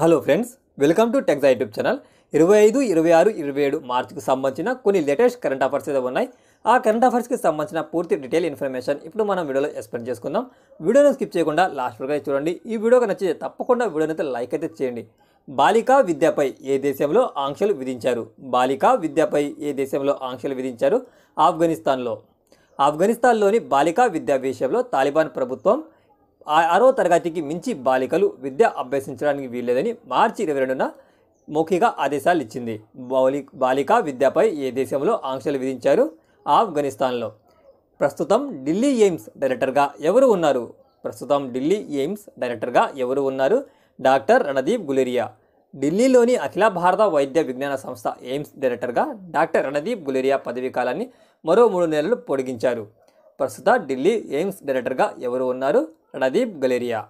hello friends welcome to techs YouTube channel ఇరవై ఐదు ఇరవై ఆరు ఇరవై ఏడు మార్చ్కి సంబంధించిన కొన్ని లేటెస్ట్ కరెంట్ ఆఫర్స్ ఏదో ఉన్నాయి ఆ కరెంట్ ఆఫర్స్కి సంబంధించిన పూర్తి డీటెయిల్ ఇన్ఫర్మేషన్ ఇప్పుడు మనం వీడియోలో ఎక్స్ప్లెయిన్ చేసుకుందాం వీడియోను స్కిప్ చేయకుండా లాస్ట్ వరకు చూడండి ఈ వీడియోకి నచ్చితే తప్పకుండా వీడియోని అయితే లైక్ అయితే చేయండి బాలికా విద్యపై ఏ దేశంలో ఆంక్షలు విధించారు బాలికా విద్యపై ఏ దేశంలో ఆంక్షలు విధించారు ఆఫ్ఘనిస్తాన్లో ఆఫ్ఘనిస్తాన్లోని బాలికా విద్యా విషయంలో తాలిబాన్ ప్రభుత్వం ఆరో తరగతికి మించి బాలికలు విద్య అభ్యసించడానికి వీల్లేదని మార్చి ఇరవై రెండున మౌఖిక ఆదేశాలు ఇచ్చింది బౌలి బాలికా విద్యపై ఏ దేశంలో ఆంక్షలు విధించారు ఆఫ్ఘనిస్తాన్లో ప్రస్తుతం ఢిల్లీ ఎయిమ్స్ డైరెక్టర్గా ఎవరు ఉన్నారు ప్రస్తుతం ఢిల్లీ ఎయిమ్స్ డైరెక్టర్గా ఎవరు ఉన్నారు డాక్టర్ రణదీప్ గులేరియా ఢిల్లీలోని అఖిల భారత వైద్య విజ్ఞాన సంస్థ ఎయిమ్స్ డైరెక్టర్గా డాక్టర్ రణదీప్ గులేరియా పదవీ కాలాన్ని మరో మూడు నెలలు పొడిగించారు ప్రస్తుత ఢిల్లీ ఎయిమ్స్ డైరెక్టర్గా ఎవరు ఉన్నారు రదీప్ గలేరియా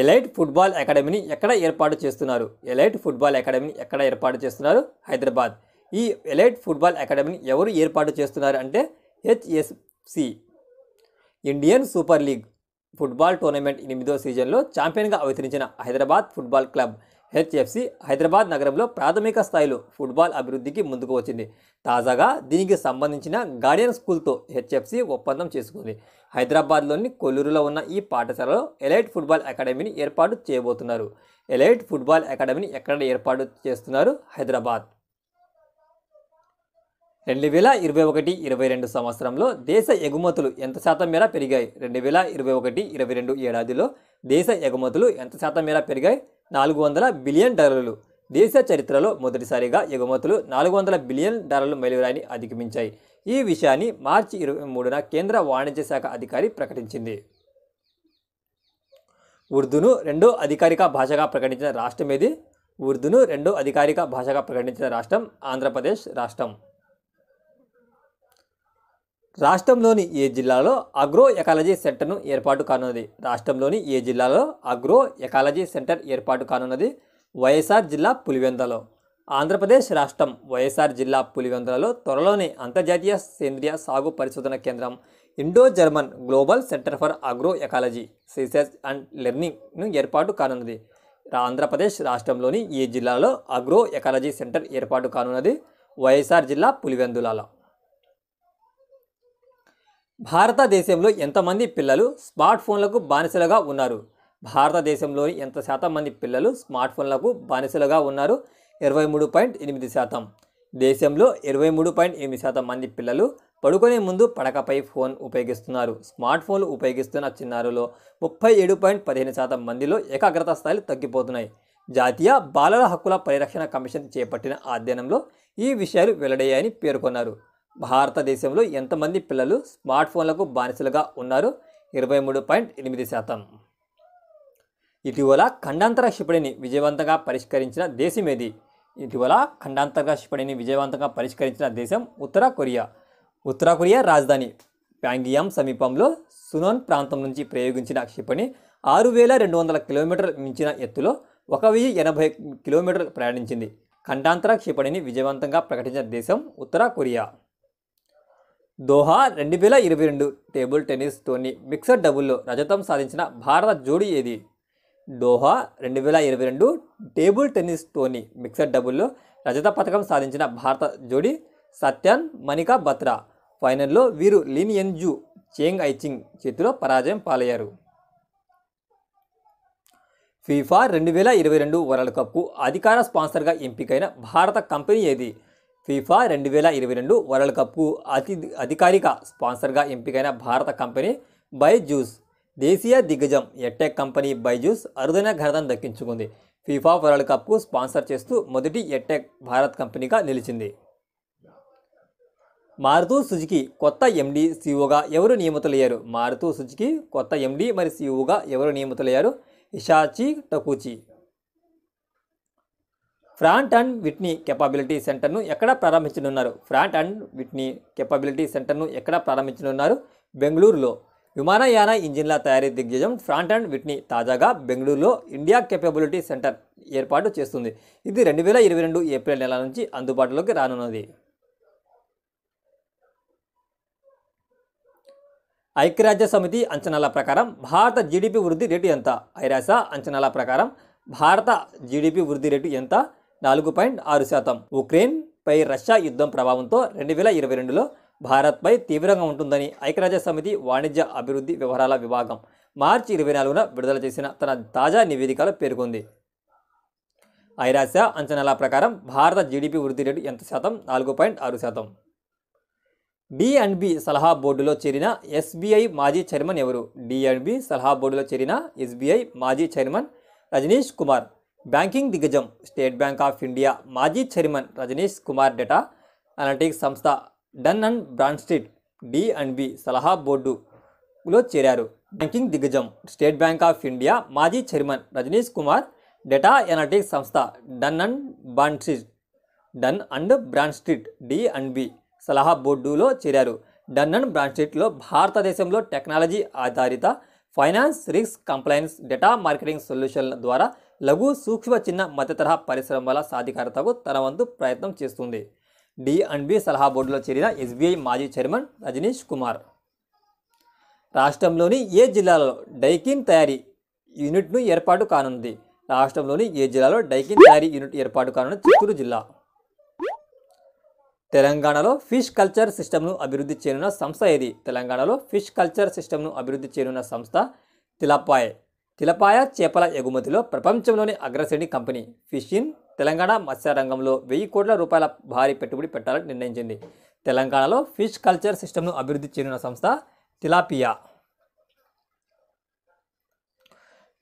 ఎలైట్ ఫుట్బాల్ అకాడమీని ఎక్కడ ఏర్పాటు చేస్తున్నారు ఎలైట్ ఫుట్బాల్ అకాడమీని ఎక్కడ ఏర్పాటు చేస్తున్నారు హైదరాబాద్ ఈ ఎలైట్ ఫుట్బాల్ అకాడమీని ఎవరు ఏర్పాటు చేస్తున్నారు అంటే హెచ్ఎస్సి Indian super league football tournament ఎనిమిదో సీజన్లో ఛాంపియన్గా అవతరించిన Hyderabad football club HFC Hyderabad నగరంలో ప్రాథమిక స్థాయిలో ఫుట్బాల్ అభివృద్ధికి ముందుకు వచ్చింది తాజాగా దీనికి సంబంధించిన గార్డియన్ స్కూల్తో హెచ్ఎఫ్సి ఒప్పందం చేసుకుంది హైదరాబాద్లోని కొల్లూరులో ఉన్న ఈ పాఠశాలలో ఎలైట్ ఫుట్బాల్ అకాడమీని ఏర్పాటు చేయబోతున్నారు ఎలైట్ ఫుట్బాల్ అకాడమీని ఎక్కడ ఏర్పాటు చేస్తున్నారు హైదరాబాద్ రెండు వేల ఇరవై ఒకటి ఇరవై రెండు సంవత్సరంలో దేశ ఎగుమతులు ఎంత శాతం మేర పెరిగాయి రెండు వేల ఇరవై ఒకటి ఇరవై రెండు ఏడాదిలో దేశ ఎగుమతులు ఎంత శాతం మేర పెరిగాయి నాలుగు వందల బిలియన్ డాలర్లు దేశ చరిత్రలో మొదటిసారిగా ఎగుమతులు నాలుగు వందల బిలియన్ డాలర్ల మైలురాయిని అధిగమించాయి ఈ విషయాన్ని మార్చి ఇరవై మూడున కేంద్ర వాణిజ్య శాఖ అధికారి ప్రకటించింది ఉర్దూను రెండో అధికారిక భాషగా ప్రకటించిన రాష్ట్రం ఏది ఉర్దూను రెండో అధికారిక భాషగా ప్రకటించిన రాష్ట్రం ఆంధ్రప్రదేశ్ రాష్ట్రం రాష్ట్రంలోని ఏ జిల్లాలో అగ్రో ఎకాలజీ సెంటర్ను ఏర్పాటు కానున్నది రాష్ట్రంలోని ఏ జిల్లాలో అగ్రో ఎకాలజీ సెంటర్ ఏర్పాటు కానున్నది వైఎస్ఆర్ జిల్లా పులివెందలో ఆంధ్రప్రదేశ్ రాష్ట్రం వైఎస్ఆర్ జిల్లా పులివెందలలో త్వరలోనే అంతర్జాతీయ సేంద్రియ సాగు పరిశోధన కేంద్రం Indo German global centre for agro ecology research and లెర్నింగ్ను ఏర్పాటు కానున్నది ఆంధ్రప్రదేశ్ రాష్ట్రంలోని ఏ జిల్లాలో అగ్రో ఎకాలజీ సెంటర్ ఏర్పాటు కానున్నది వైఎస్ఆర్ జిల్లా పులివెందులలో భారతదేశంలో ఎంతమంది పిల్లలు స్మార్ట్ ఫోన్లకు బానిసలుగా ఉన్నారు భారతదేశంలోని ఎంత శాతం మంది పిల్లలు స్మార్ట్ ఫోన్లకు బానిసలుగా ఉన్నారు ఇరవై మూడు పాయింట్ ఎనిమిది శాతం దేశంలో ఇరవై మూడు పాయింట్ ఎనిమిది శాతం మంది పిల్లలు పడుకునే ముందు పడకపై ఫోన్ ఉపయోగిస్తున్నారు స్మార్ట్ ఫోన్లు ఉపయోగిస్తున్న చిన్నారులో ముప్పై ఏడు పాయింట్ పదిహేను శాతం మందిలో ఏకాగ్రత స్థాయిలు తగ్గిపోతున్నాయి జాతీయ బాలల హక్కుల పరిరక్షణ కమిషన్ చేపట్టిన అధ్యయనంలో ఈ విషయాలు వెల్లడయ్యాయని పేర్కొన్నారు భారతదేశంలో ఎంతమంది పిల్లలు స్మార్ట్ ఫోన్లకు బానిసలుగా ఉన్నారు ఇరవై మూడు పాయింట్ ఎనిమిది శాతం ఇటీవల ఖండాంతర క్షిపణిని విజయవంతంగా పరిష్కరించిన దేశం ఏది ఇటీవల ఖండాంతర క్షిపణిని విజయవంతంగా పరిష్కరించిన దేశం ఉత్తర కొరియా ఉత్తర కొరియా రాజధాని ప్యాంగియామ్ సమీపంలో సునోన్ ప్రాంతం నుంచి ప్రయోగించిన క్షిపణి ఆరు వేల రెండు వందల కిలోమీటర్ మించిన ఎత్తులో ఒక వెయ్యి ఎనభై కిలోమీటర్ ప్రయాణించింది ఖండాంతర క్షిపణిని విజయవంతంగా ప్రకటించిన దేశం ఉత్తర కొరియా దోహా రెండు వేల ఇరవై రెండు టేబుల్ టెన్నిస్తోని మిక్సర్ డబుల్లో రజతం సాధించిన భారత జోడీ ఏది దోహా రెండు వేల ఇరవై రెండు టేబుల్ టెన్నిస్ టెన్నిస్తోని మిక్సర్ డబుల్లో రజత పథకం సాధించిన భారత జోడీ సత్యన్ మణికా బత్రా ఫైనల్లో వీరు లిన్ చేంగ్ ఐచింగ్ చేతిలో పరాజయం పాలయ్యారు ఫీఫా రెండు వేల ఇరవై రెండు వరల్డ్ కప్కు అధికార స్పాన్సర్గా ఎంపికైన భారత కంపెనీ ఏది ఫీఫా రెండు వేల ఇరవై రెండు వరల్డ్ కప్కు అతి అధికారిక స్పాన్సర్గా ఎంపికైన భారత కంపెనీ బైజూస్ దేశీయ దిగ్గజం ఎట్టెక్ కంపెనీ బైజూస్ అరుదైన ఘనతను దక్కించుకుంది ఫీఫా వరల్డ్ కప్కు స్పాన్సర్ చేస్తూ మొదటి ఎట్టెక్ భారత్ కంపెనీగా నిలిచింది మారుతూ సుజుకి కొత్త ఎండీ సీఓగా ఎవరు నియమితులయ్యారు మారుతూ సుజుకి కొత్త ఎండీ మరి సీఓగా ఎవరు నియమితులయ్యారు ఇషాచి Takeuchi Pratt and Whitney capability సెంటర్ను ఎక్కడ ప్రారంభించనున్నారు ఫ్రాంట్ అండ్ విట్నీ కెపాబిలిటీ సెంటర్ను ఎక్కడ ప్రారంభించనున్నారు బెంగళూరులో విమానయాన ఇంజిన్ల తయారీ దిగ్గజం ఫ్రాంట్ అండ్ విట్నీ తాజాగా బెంగళూరులో ఇండియా కెపబిలిటీ సెంటర్ ఏర్పాటు చేస్తుంది ఇది రెండు వేల ఇరవై రెండు ఏప్రిల్ నెల నుంచి అందుబాటులోకి రానున్నది ఐక్యరాజ్య సమితి అంచనాల ప్రకారం భారత జీడిపి వృద్ధి రేటు ఎంత ఐరాస అంచనాల ప్రకారం భారత జీడిపి వృద్ధి రేటు ఎంత నాలుగు పాయింట్ ఆరు శాతం ఉక్రెయిన్పై రష్యా యుద్ధం ప్రభావంతో రెండు వేల ఇరవై రెండులో భారత్పై తీవ్రంగా ఉంటుందని ఐక్యరాజ్య సమితి వాణిజ్య అభివృద్ధి వ్యవహారాల విభాగం మార్చి ఇరవై నాలుగున విడుదల చేసిన తన తాజా నివేదికలో పేర్కొంది ఐరాస్యా అంచనాల ప్రకారం భారత జీడిపి వృద్ధి రేటు ఎంత శాతం నాలుగు పాయింట్ ఆరు శాతం డి సలహా బోర్డులో చేరిన ఎస్బీఐ మాజీ చైర్మన్ ఎవరు డి సలహా బోర్డులో చేరిన ఎస్బీఐ మాజీ చైర్మన్ రజనీష్ కుమార్ బ్యాంకింగ్ దిగ్గజం స్టేట్ బ్యాంక్ ఆఫ్ ఇండియా మాజీ chairman Rajnish Kumar data analytics సంస్థ Dun and Bradstreet D and B సలహా బోర్డులో చేరారు బ్యాంకింగ్ దిగ్గజం స్టేట్ బ్యాంక్ ఆఫ్ ఇండియా మాజీ chairman Rajnish Kumar data analytics సంస్థ Dun and Bradstreet Dun and Bradstreet D and B సలహా బోర్డులో చేరారు డన్ అండ్ బ్రాండ్ స్ట్రీట్లో భారతదేశంలో టెక్నాలజీ ఆధారిత finance risk compliance data marketing సొల్యూషన్ల ద్వారా లఘు సూక్ష్మ చిన్న మధ్య తరహా వల్ల సాధికారతకు తన వంతు ప్రయత్నం చేస్తుంది డి అండ్ బి సలహా బోర్డులో చేరిన ఎస్బీఐ మాజీ చైర్మన్ రజనీష్ కుమార్ రాష్ట్రంలోని ఏ జిల్లాలో డైకిన్ తయారీ యూనిట్ను ఏర్పాటు కానుంది రాష్ట్రంలోని ఏ జిల్లాలో డైకిన్ తయారీ యూనిట్ ఏర్పాటు కానున్న చిత్తూరు జిల్లా తెలంగాణలో ఫిష్ కల్చర్ సిస్టమ్ను అభివృద్ధి చేయనున్న సంస్థ ఏది తెలంగాణలో ఫిష్ కల్చర్ సిస్టమ్ను అభివృద్ధి చేయనున్న సంస్థ తిలపాయ్ తిలపాయ చేపల ఎగుమతిలో ప్రపంచంలోని అగ్రశ్రేణి కంపెనీ ఫిషిన్ తెలంగాణ మత్స్యరంగంలో వెయ్యి కోట్ల రూపాయల భారీ పెట్టుబడి పెట్టాలని నిర్ణయించింది తెలంగాణలో ఫిష్ కల్చర్ సిస్టమ్ను అభివృద్ధి చెందిన సంస్థ తిలాపియా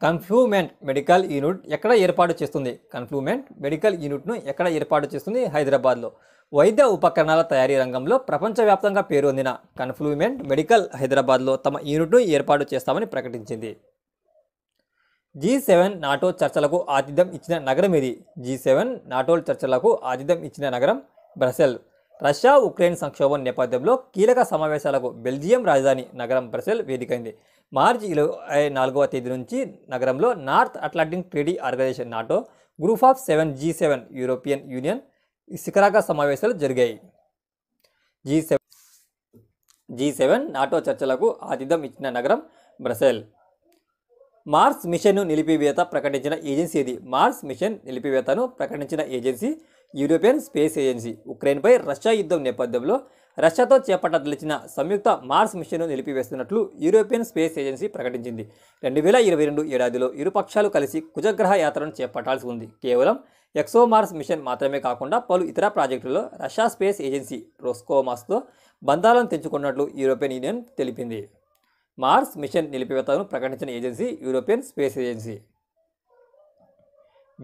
కన్ఫ్లూమెంట్ మెడికల్ యూనిట్ ఎక్కడ ఏర్పాటు చేస్తుంది కన్ఫ్లూమెంట్ మెడికల్ యూనిట్ను ఎక్కడ ఏర్పాటు చేస్తుంది హైదరాబాద్లో వైద్య ఉపకరణాల తయారీ రంగంలో ప్రపంచవ్యాప్తంగా పేరొందిన కన్ఫ్లూమెంట్ మెడికల్ హైదరాబాద్లో తమ యూనిట్ను ఏర్పాటు చేస్తామని ప్రకటించింది జీ సెవెన్ నాటో చర్చలకు ఆతిథ్యం ఇచ్చిన నగరం ఇది జీ సెవెన్ నాటో చర్చలకు ఆతిథ్యం ఇచ్చిన నగరం బ్రసెల్ రష్యా ఉక్రెయిన్ సంక్షోభం నేపథ్యంలో కీలక సమావేశాలకు బెల్జియం రాజధాని నగరం బ్రసెల్ వేదికైంది మార్చి ఇరవై నాలుగవ తేదీ నుంచి నగరంలో North Atlantic Treaty Organization NATO group of seven G seven European Union శిఖరాగ సమావేశాలు జరిగాయి G seven G seven NATO చర్చలకు ఆతిథ్యం ఇచ్చిన నగరం బ్రసెల్ మార్స్ మిషన్ను నిలిపివేత ప్రకటించిన ఏజెన్సీ ఇది మార్స్ మిషన్ నిలిపివేతను ప్రకటించిన ఏజెన్సీ యూరోపియన్ స్పేస్ ఏజెన్సీ ఉక్రెయిన్పై రష్యా యుద్ధం నేపథ్యంలో రష్యాతో చేపట్టదలిచిన సంయుక్త మార్స్ మిషన్ను నిలిపివేస్తున్నట్లు యూరోపియన్ స్పేస్ ఏజెన్సీ ప్రకటించింది రెండు వేల ఇరవై రెండు ఏడాదిలో ఇరుపక్షాలు కలిసి కుజగ్రహ యాత్రను చేపట్టాల్సి ఉంది కేవలం ఎక్సో మార్స్ మిషన్ మాత్రమే కాకుండా పలు ఇతర ప్రాజెక్టుల్లో రష్యా స్పేస్ ఏజెన్సీ రోస్కోమాస్తో బంధాలను తెంచుకున్నట్లు యూరోపియన్ యూనియన్ తెలిపింది మార్స్ మిషన్ నిలిపివేతను ప్రకటించిన agency European Space Agency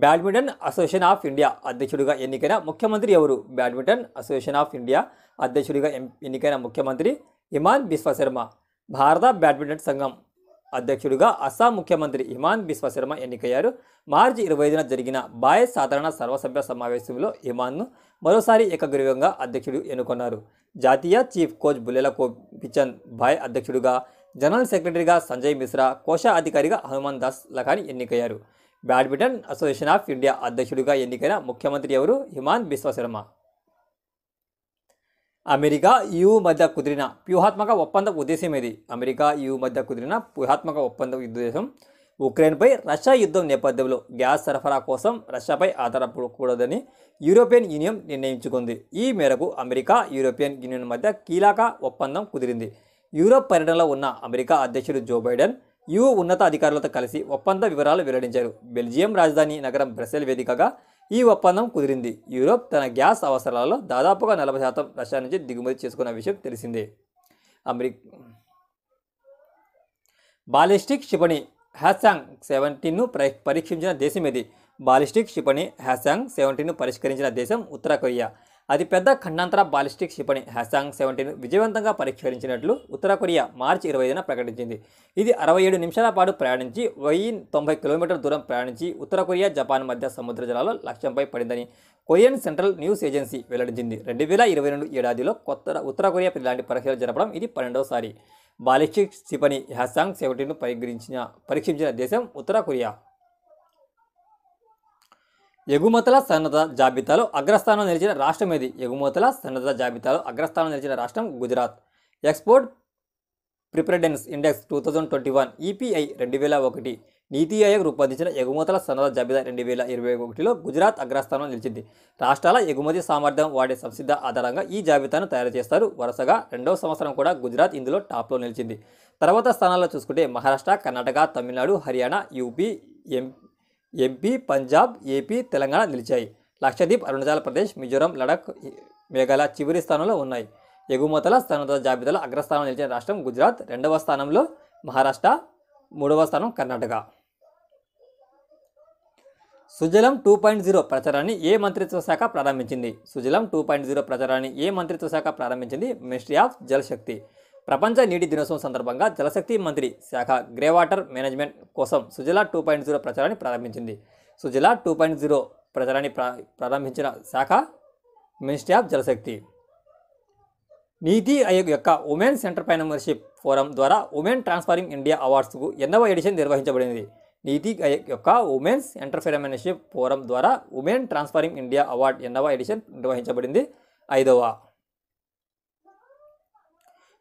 Badminton Association of India అధ్యక్షుడిగా ఎన్నికైన ముఖ్యమంత్రి ఎవరు బ్యాడ్మింటన్ అసోసియేషన్ ఆఫ్ ఇండియా అధ్యక్షుడిగా ఎన్నికైన ముఖ్యమంత్రి ఇమాన్ బిశ్వశర్మ భారత బ్యాడ్మింటన్ సంఘం అధ్యక్షుడిగా అస్సాం ముఖ్యమంత్రి ఇమాన్ బిశ్వశర్మ ఎన్నికయ్యారు మార్చి ఇరవై ఐదున జరిగిన బాయ్ సాధారణ సర్వసభ్య సమావేశంలో ఇమాన్ను మరోసారి ఏకగ్రీవంగా అధ్యక్షుడు ఎన్నుకున్నారు జాతీయ chief coach Pullela Gopichand BAI అధ్యక్షుడిగా జనరల్ సెక్రటరీగా సంజయ్ మిశ్రా కోశ అధికారిగా హనుమాన్ దాస్ లఖాని ఎన్నికయ్యారు బ్యాడ్మింటన్ అసోసియేషన్ ఆఫ్ ఇండియా అధ్యక్షుడిగా ఎన్నికైన ముఖ్యమంత్రి ఎవరు హిమాన్ బిశ్వశర్మ అమెరికా యు మధ్య కుదిరిన వ్యూహాత్మక ఒప్పంద ఉద్దేశం ఇది అమెరికా యు మధ్య కుదిరిన వ్యూహాత్మక ఒప్పంద ఉద్దేశం ఉక్రెయిన్పై రష్యా యుద్ధం నేపథ్యంలో గ్యాస్ సరఫరా కోసం రష్యాపై ఆధారపడకూడదని యూరోపియన్ యూనియన్ నిర్ణయించుకుంది ఈ మేరకు అమెరికా యూరోపియన్ యూనియన్ మధ్య కీలక ఒప్పందం కుదిరింది యూరోప్ పర్యటనలో ఉన్న అమెరికా అధ్యక్షుడు జో బైడెన్ ఉన్నత అధికారులతో కలిసి ఒప్పంద వివరాలు వెల్లడించారు బెల్జియం రాజధాని నగరం బ్రసెల్ వేదికగా ఈ ఒప్పందం కుదిరింది యూరోప్ తన గ్యాస్ అవసరాలలో దాదాపుగా నలభై శాతం రష్యా నుంచి దిగుమతి చేసుకున్న విషయం తెలిసిందే అమెరికా బాలిస్టిక్ క్షిపణి హ్యాసాంగ్ సెవెంటీన్ను పరీక్షించిన దేశం ఇది బాలిస్టిక్ క్షిపణి హ్యాసాంగ్ సెవెంటీన్ను పరిష్కరించిన దేశం ఉత్తర కొరియా అతిపెద్ద ఖండాంతర బాలిస్టిక్ క్షిపణి హ్యాసాంగ్ సెవెంటీన్ విజయవంతంగా పరీక్షించినట్లు ఉత్తర కొరియా మార్చి ఇరవై ఐదున ప్రకటించింది ఇది అరవై ఏడు నిమిషాల పాటు ప్రయాణించి వెయ్యి తొంభై కిలోమీటర్ల దూరం ప్రయాణించి ఉత్తర కొరియా జపాన్ మధ్య సముద్ర జలాల్లో లక్ష్యంపై పడిందని కొరియన్ సెంట్రల్ న్యూస్ ఏజెన్సీ వెల్లడించింది రెండు వేల ఇరవై రెండు ఏడాదిలో కొత్త ఉత్తర కొరియా ఇలాంటి పరీక్షలు జరపడం ఇది పన్నెండవసారి బాలిస్టిక్ క్షిపణి హ్యాసాంగ్ సెవెంటీన్ను పరిగణించిన పరీక్షించిన దేశం ఉత్తర కొరియా ఎగుమతుల సన్నద్ధ జాబితాలో అగ్రస్థానం నిలిచిన రాష్ట్రం ఏది ఎగుమతుల సన్నద్ధ జాబితాలో అగ్రస్థానం నిలిచిన రాష్ట్రం Gujarat export preparedness index two thousand twenty one EPI రెండు వేల ఒకటి నీతి ఆయోగ్ రూపొందించిన ఎగుమతుల సన్నద్ధ జాబితా రెండు వేల ఇరవై ఒకటిలో గుజరాత్ అగ్రస్థానం నిలిచింది రాష్ట్రాల ఎగుమతి సామర్థ్యం వాడే సంసిద్ధ ఆధారంగా ఈ జాబితాను తయారు చేస్తారు వరుసగా రెండవ సంవత్సరం కూడా గుజరాత్ ఇందులో టాప్లో నిలిచింది తర్వాత స్థానాల్లో చూసుకుంటే Maharashtra Karnataka Tamil Nadu Haryana UP M MP Punjab AP Telangana నిలిచాయి లక్షద్వీప్ అరుణాచల్ ప్రదేశ్ మిజోరం లడఖ్ మేఘాలయ చివరి స్థానంలో ఉన్నాయి ఎగుమతుల స్థానోత్తర జాబితాలో అగ్రస్థానం నిలిచిన రాష్ట్రం గుజరాత్ రెండవ స్థానంలో మహారాష్ట్ర మూడవ స్థానం Karnataka Sujalam two point zero ప్రచారాన్ని ఏ మంత్రిత్వ శాఖ ప్రారంభించింది సుజలం టూ పాయింట్ జీరో ప్రచారాన్ని ఏ మంత్రిత్వ శాఖ ప్రారంభించింది మినిస్ట్రీ ఆఫ్ జలశక్తి ప్రపంచ నీటి దినోత్సవం సందర్భంగా జలశక్తి మంత్రి శాఖ గ్రే వాటర్ మేనేజ్మెంట్ కోసం సుజలా టూ పాయింట్ జీరో ప్రచారాన్ని ప్రారంభించింది సుజలా టూ పాయింట్ జీరో ప్రచారాన్ని ప్రా ప్రారంభించిన శాఖ మినిస్ట్రీ ఆఫ్ జలశక్తి నీతి ఆయోగ్ యొక్క ఉమెన్ ఎంటర్ప్రైనర్షిప్ ఫోరం ద్వారా ఉమెన్ ట్రాన్స్ఫారింగ్ ఇండియా అవార్డ్స్కు ఎన్నవ ఎడిషన్ నిర్వహించబడింది నీతి ఆయోగ్ యొక్క ఉమెన్స్ ఎంటర్ప్రైనర్షిప్ ఫోరం ద్వారా ఉమెన్ ట్రాన్స్ఫారింగ్ ఇండియా అవార్డ్ ఎన్నవ ఎడిషన్ నిర్వహించబడింది ఐదవ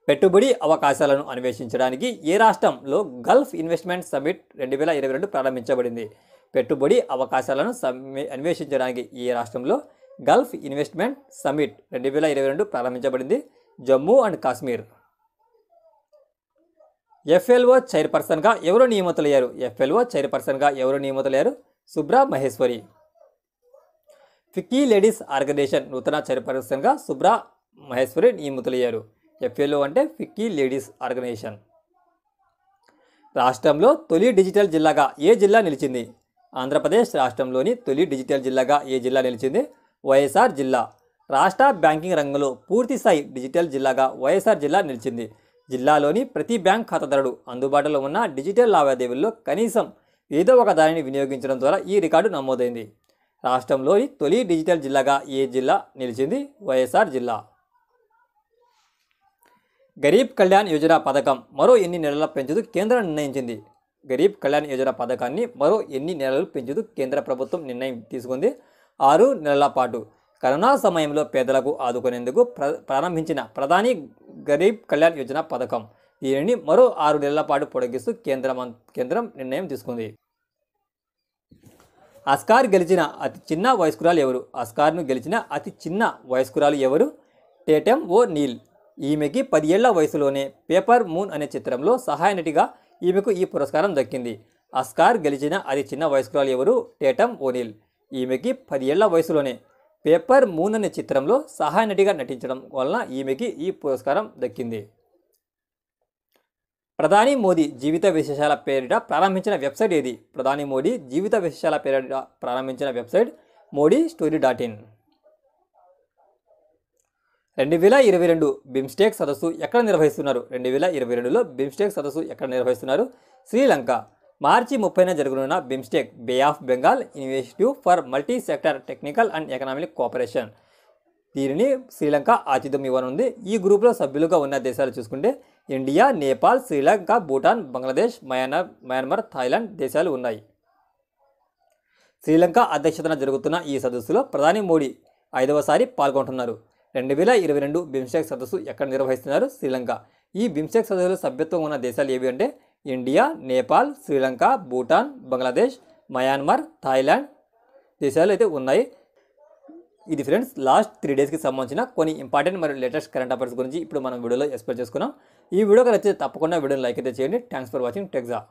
పెట్టుబడి అవకాశాలను అన్వేషించడానికి ఏ రాష్ట్రంలో గల్ఫ్ ఇన్వెస్ట్మెంట్ సమ్మిట్ రెండు వేల ఇరవై రెండు ప్రారంభించబడింది పెట్టుబడి అవకాశాలను అన్వేషించడానికి ఏ రాష్ట్రంలో గల్ఫ్ ఇన్వెస్ట్మెంట్ సమ్మిట్ రెండు వేల ఇరవై రెండు ప్రారంభించబడింది జమ్మూ అండ్ కాశ్మీర్ ఎఫ్ఎల్ఓ చైర్పర్సన్గా ఎవరు నియమితులయ్యారు ఎఫ్ఎల్ఓ చైర్పర్సన్గా ఎవరు నియమితులయ్యారు Subhra Maheshwari FICCI ladies organisation నూతన చైర్పర్సన్గా సుబ్రా మహేశ్వరి నియమితులయ్యారు ఎఫ్ఏలో అంటే ఫిక్కీ లేడీస్ ఆర్గనైజేషన్ రాష్ట్రంలో తొలి డిజిటల్ జిల్లాగా ఏ జిల్లా నిలిచింది ఆంధ్రప్రదేశ్ రాష్ట్రంలోని తొలి డిజిటల్ జిల్లాగా ఏ జిల్లా నిలిచింది వైఎస్ఆర్ జిల్లా రాష్ట్ర బ్యాంకింగ్ రంగంలో పూర్తి స్థాయి డిజిటల్ జిల్లాగా వైఎస్ఆర్ జిల్లా నిలిచింది జిల్లాలోని ప్రతి బ్యాంక్ ఖాతాదారుడు అందుబాటులో ఉన్న డిజిటల్ లావాదేవీల్లో కనీసం ఏదో ఒక దానిని వినియోగించడం ద్వారా ఈ రికార్డు నమోదైంది రాష్ట్రంలోని తొలి డిజిటల్ జిల్లాగా ఏ జిల్లా నిలిచింది వైఎస్ఆర్ జిల్లా గరీబ్ కళ్యాణ్ యోజన పథకం మరో ఎన్ని నెలల పెంచుతూ కేంద్రం నిర్ణయించింది గరీబ్ కళ్యాణ్ యోజన పథకాన్ని మరో ఎన్ని నెలలు పెంచుతూ కేంద్ర ప్రభుత్వం నిర్ణయం తీసుకుంది ఆరు నెలల పాటు కరోనా సమయంలో పేదలకు ఆదుకునేందుకు ప్ర ప్రారంభించిన ప్రధాని గరీబ్ కళ్యాణ్ యోజన పథకం దీనిని మరో ఆరు నెలల పాటు పొడిగిస్తూ కేంద్రం కేంద్రం నిర్ణయం తీసుకుంది అస్కార్ గెలిచిన అతి చిన్న వయస్కురాలు ఎవరు అస్కార్ను గెలిచిన అతి చిన్న వయస్కురాలు ఎవరు టేటెం ఓ నీల్ ఈమెకి పదియేళ్ల వయసులోనే పేపర్ మూన్ అనే చిత్రంలో సహాయ నటిగా ఈమెకు ఈ పురస్కారం దక్కింది అస్కార్ గెలిచిన అది చిన్న వయస్కురాలు ఎవరు టేటమ్ ఓనిల్ ఈమెకి పదియేళ్ల వయసులోనే పేపర్ మూన్ అనే చిత్రంలో సహాయ నటిగా నటించడం వలన ఈమెకి ఈ పురస్కారం దక్కింది ప్రధాని మోదీ జీవిత విశేషాల పేరిట ప్రారంభించిన వెబ్సైట్ ఏది ప్రధాని మోడీ జీవిత విశేషాల పేరిట ప్రారంభించిన website Modi story dot in రెండు వేల ఇరవై రెండు బిమ్స్టేక్ సదస్సు ఎక్కడ నిర్వహిస్తున్నారు రెండు వేల ఇరవై రెండులో బిమ్స్టేక్ సదస్సు ఎక్కడ నిర్వహిస్తున్నారు శ్రీలంక మార్చి ముప్పైన జరగనున్న BIMSTEC bay of Bengal initiative for multi sector technical and economic cooperation దీనిని శ్రీలంక ఆతిథ్యం ఇవ్వనుంది ఈ గ్రూప్లో సభ్యులుగా ఉన్న దేశాలు చూసుకుంటే India Nepal Sri Lanka Bhutan Bangladesh Myanmar Myanmar Thailand దేశాలు ఉన్నాయి శ్రీలంక అధ్యక్షతన జరుగుతున్న ఈ సదస్సులో ప్రధాని మోడీ ఐదవసారి పాల్గొంటున్నారు రెండు వేల ఇరవై రెండు బిమ్స్టెక్ సదస్సు ఎక్కడ నిర్వహిస్తున్నారు శ్రీలంక ఈ బిమ్స్టెక్ సదస్సులో సభ్యత్వం ఉన్న దేశాలు ఏవి అంటే India Nepal Sri Lanka Bhutan Bangladesh Myanmar Thailand దేశాలు అయితే ఉన్నాయి ఇది ఫ్రెండ్స్ లాస్ట్ త్రీ డేస్కి సంబంధించిన కొన్ని ఇంపార్టెంట్ మరియు లేటెస్ట్ కరెంట్ అఫేర్స్ గురించి ఇప్పుడు మనం వీడియోలో ఎక్స్ప్లెయిన్ చేసుకున్నాం ఈ వీడియోకి నచ్చితే తప్పకుండా వీడియోని లైక్ అయితే చేయండి థ్యాంక్స్ ఫర్ వాచింగ్ టెక్జా